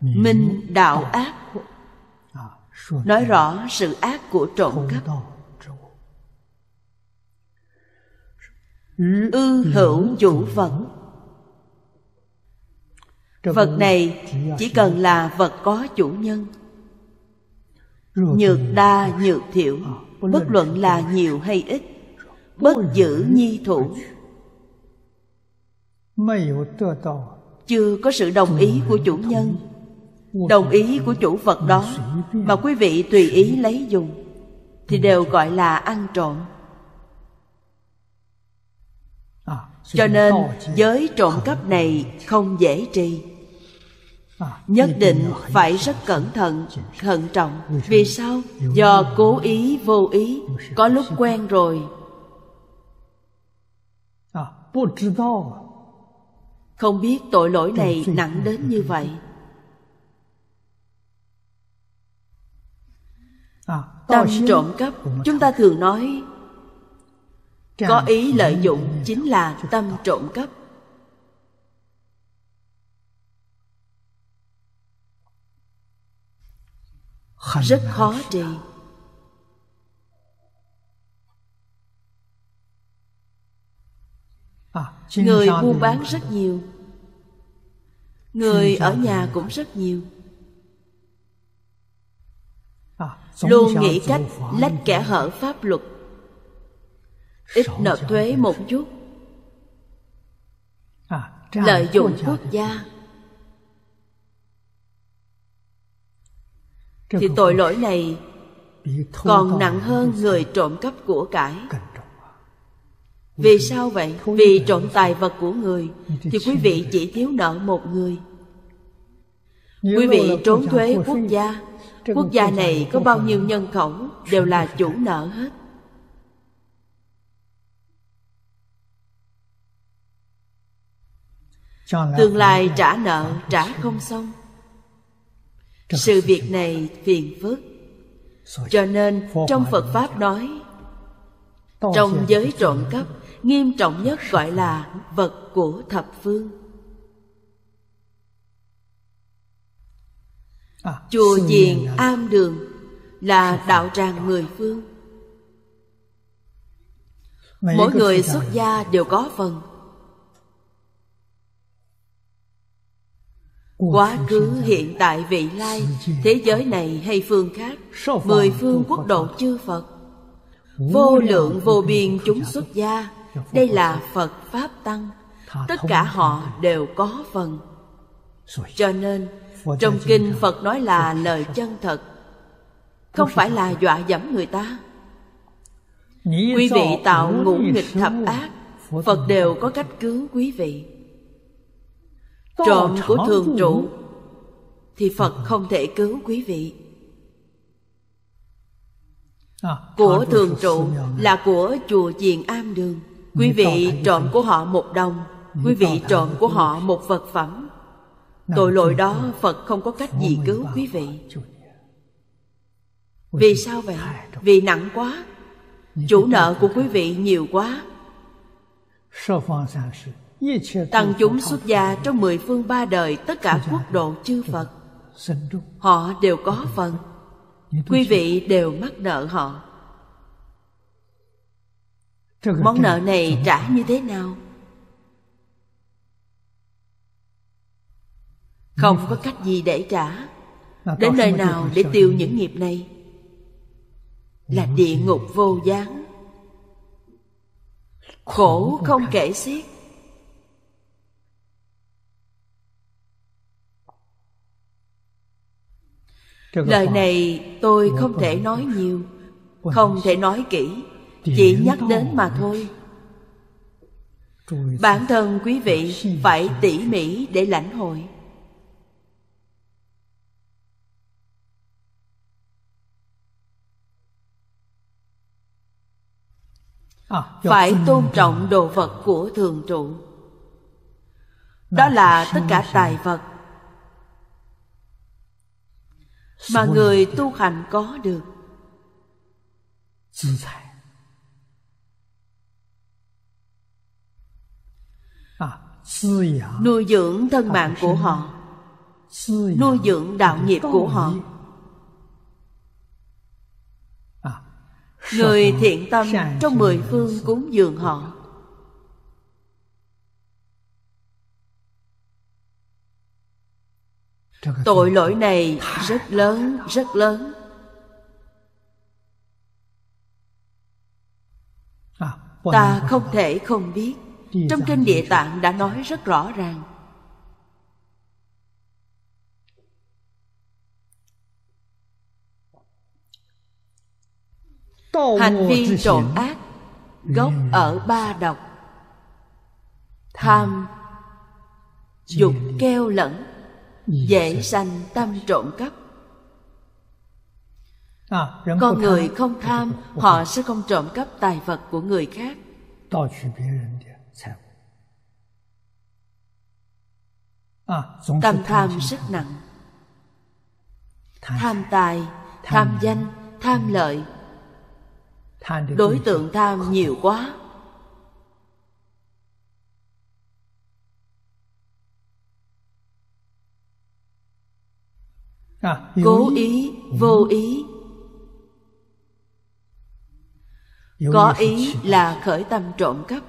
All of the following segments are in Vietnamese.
minh đạo ác à, nói rõ sự ác của trộm cắp ư hữu vũ vật vật này chỉ cần là vật có chủ nhân nhược đa nhược thiểu à, bất luận là nhiều hay ít bất giữ nhi thủ chưa có sự đồng ý của chủ nhân đồng ý của chủ vật đó mà quý vị tùy ý lấy dùng thì đều gọi là ăn trộm cho nên giới trộm cắp này không dễ trì nhất định phải rất cẩn thận thận trọng vì sao do cố ý vô ý có lúc quen rồi không biết tội lỗi này nặng đến như vậy Ờ, tâm trộm cắp Chúng ta thường nói Có ý lợi dụng chính là tâm trộm cắp Rất khó trì ờ, Người buôn bán rất nhiều Người ở nhà cũng rất nhiều luôn nghĩ cách lách kẻ hở pháp luật ít nợ thuế một chút à, lợi dụng quốc gia thì tội lỗi này còn nặng hơn người trộm cắp của cải vì sao vậy vì trộm tài vật của người thì quý vị chỉ thiếu nợ một người quý vị trốn thuế quốc gia Quốc gia này có bao nhiêu nhân khẩu đều là chủ nợ hết. Tương lai trả nợ trả không xong. Sự việc này phiền phức. Cho nên trong Phật Pháp nói Trong giới trộm cắp Nghiêm trọng nhất gọi là vật của thập phương À, chùa diền am đường là đạo tràng mười phương mỗi người xuất gia đều có phần quá khứ hiện tại vị lai thế giới này hay phương khác mười phương quốc độ chư phật vô lượng vô biên chúng dạ xuất gia đây là phật pháp tăng tất cả họ đều có phần cho nên trong kinh phật nói là lời chân thật không phải là dọa dẫm người ta quý vị tạo ngũ nghịch thập ác phật đều có cách cứu quý vị trộm của thường trụ thì phật ừ. không thể cứu quý vị à, của thường trụ là của chùa chiền am đường quý vị trộm của họ một đồng quý vị trộm của họ một vật phẩm tội lỗi đó phật không có cách gì cứu quý vị vì sao vậy vì nặng quá chủ nợ của quý vị nhiều quá tăng chúng xuất gia trong mười phương ba đời tất cả quốc độ chư phật họ đều có phần quý vị đều mắc nợ họ món nợ này trả như thế nào không có cách gì để trả đến nơi nào để tiêu những nghiệp này là địa ngục vô gián khổ không kể xiết lời này tôi không thể nói nhiều không thể nói kỹ chỉ nhắc đến mà thôi bản thân quý vị phải tỉ mỉ để lãnh hội À, phải tôn trọng đồ vật của thường trụ đó là tất cả tài vật mà người tu hành có được à, nuôi dưỡng thân mạng của họ nuôi dưỡng đạo nghiệp của họ Người thiện tâm trong mười phương cúng dường họ Tội lỗi này rất lớn, rất lớn à, Ta không thể không biết Trong kinh Địa Tạng đã nói rất rõ ràng hành vi trộm ác gốc ở ba độc tham dục keo lẫn dễ sanh tâm trộm cắp à, con người không tham họ sẽ không trộm cắp tài vật của người khác à, tâm tham rất nặng tham tài tham danh tham lợi đối tượng tham nhiều quá à, cố ý ừ. vô ý có ý là khởi tâm trộm cắp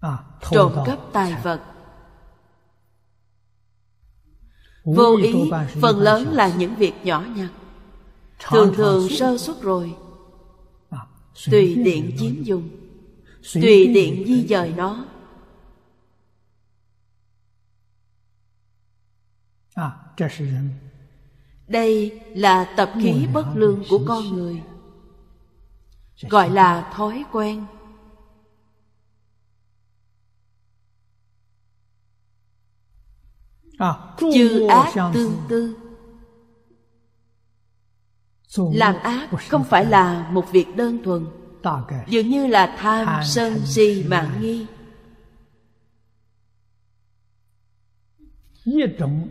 à, trộm cắp tài vật vô ý phần lớn là những việc nhỏ nhặt thường thường sơ suất rồi à, tùy tiện chiếm dùng tùy tiện di dời nó à, đây là tập khí bất lương của con người gọi là thói quen chư ác tương tư làm ác không phải là một việc đơn thuần dường như là tham sân si mạng nghi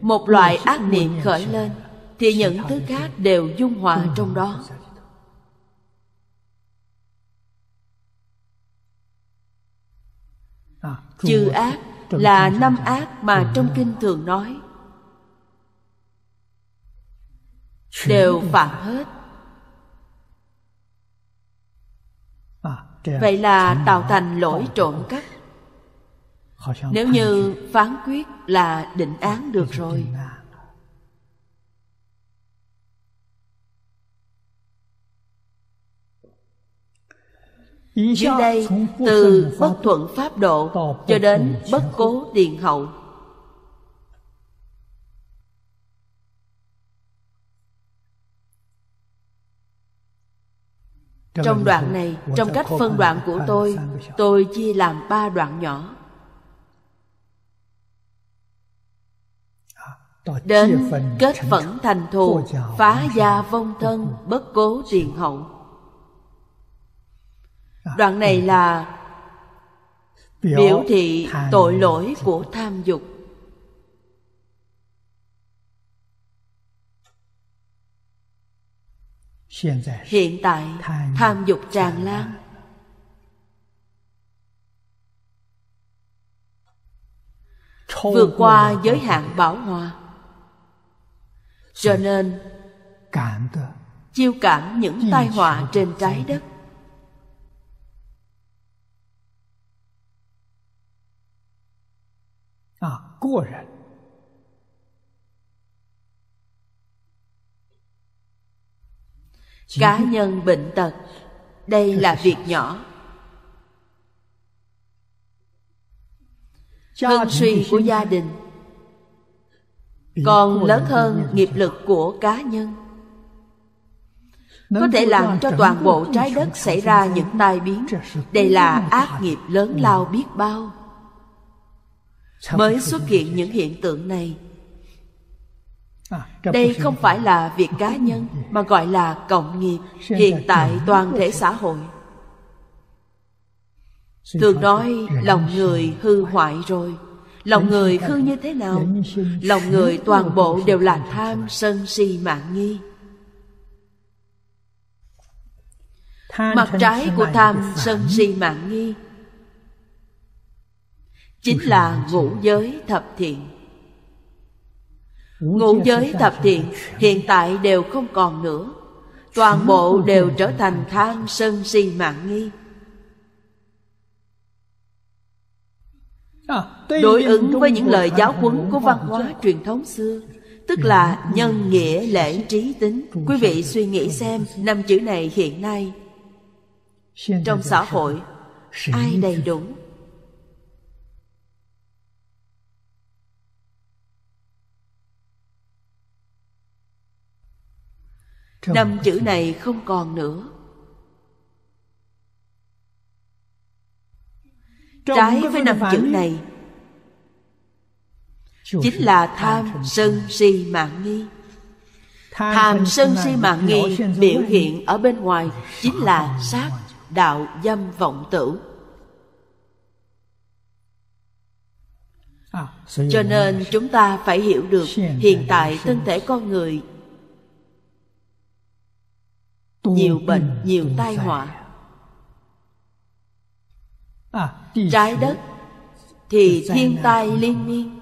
một loại ác niệm khởi lên thì những thứ khác đều dung hòa trong đó à, chư ác là năm ác mà ừ. trong kinh thường nói đều phạm hết à, vậy là tạo thành lỗi trộm cắp nếu như phán quyết là định án được rồi dưới đây từ bất thuận pháp độ cho đến bất cố điện hậu trong đoạn này trong cách phân đoạn của tôi tôi chia làm ba đoạn nhỏ à, đến kết phẫn thành thù phá gia vong thân bất cố tiền hậu đoạn này là biểu thị tội lỗi của tham dục hiện tại tham dục tràn lan vượt qua giới hạn bảo hòa cho nên chiêu cảm những tai họa trên trái đất 个人 cá nhân bệnh tật đây là việc nhỏ hưng suy của gia đình còn lớn hơn nghiệp lực của cá nhân có thể làm cho toàn bộ trái đất xảy ra những tai biến đây là ác nghiệp lớn lao biết bao mới xuất hiện những hiện tượng này à, đây không phải là việc cá nhân mà gọi là cộng nghiệp hiện tại toàn thể xã hội thường nói lòng người hư hoại rồi lòng người hư như thế nào lòng người toàn bộ đều là tham sân si mạng nghi mặt trái của tham sân si mạng nghi chính là ngũ giới thập thiện ngũ giới thập thiện hiện tại đều không còn nữa toàn bộ đều trở thành tham sân si mạng nghi à, đối ứng với những lời giáo huấn của văn hóa truyền thống xưa tức là nhân nghĩa lễ trí tính quý vị suy nghĩ xem năm chữ này hiện nay trong xã hội ai đầy đủ năm chữ này không còn nữa trái với năm chữ này chính là tham sân si mạng nghi tham sân si mạng nghi biểu hiện ở bên ngoài chính là sát đạo dâm vọng tưởng à, cho nên chúng ta phải hiểu được hiện tại thân thể con người nhiều bệnh nhiều tai họa à, trái đất thì thiên tai liên miên